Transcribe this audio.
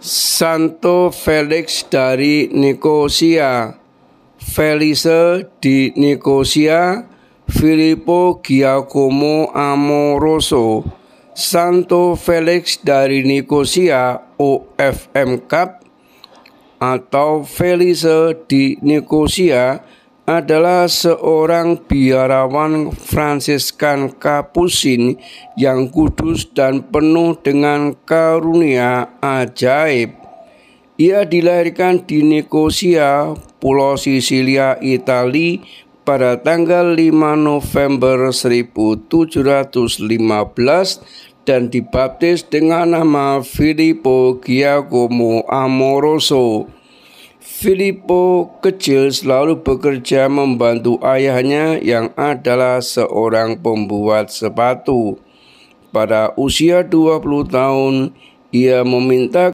Santo Felix dari Nikosia, Felice di Nikosia, Filippo Giacomo Amoroso, Santo Felix dari Nikosia OFM Cup atau Felice di Nikosia adalah seorang biarawan Fransiskan Kapusin yang kudus dan penuh dengan karunia ajaib. Ia dilahirkan di Nikosia, Pulau Sisilia, Italia pada tanggal 5 November 1715 dan dibaptis dengan nama Filippo Giacomo Amoroso. Filippo kecil selalu bekerja membantu ayahnya yang adalah seorang pembuat sepatu. Pada usia 20 tahun, ia meminta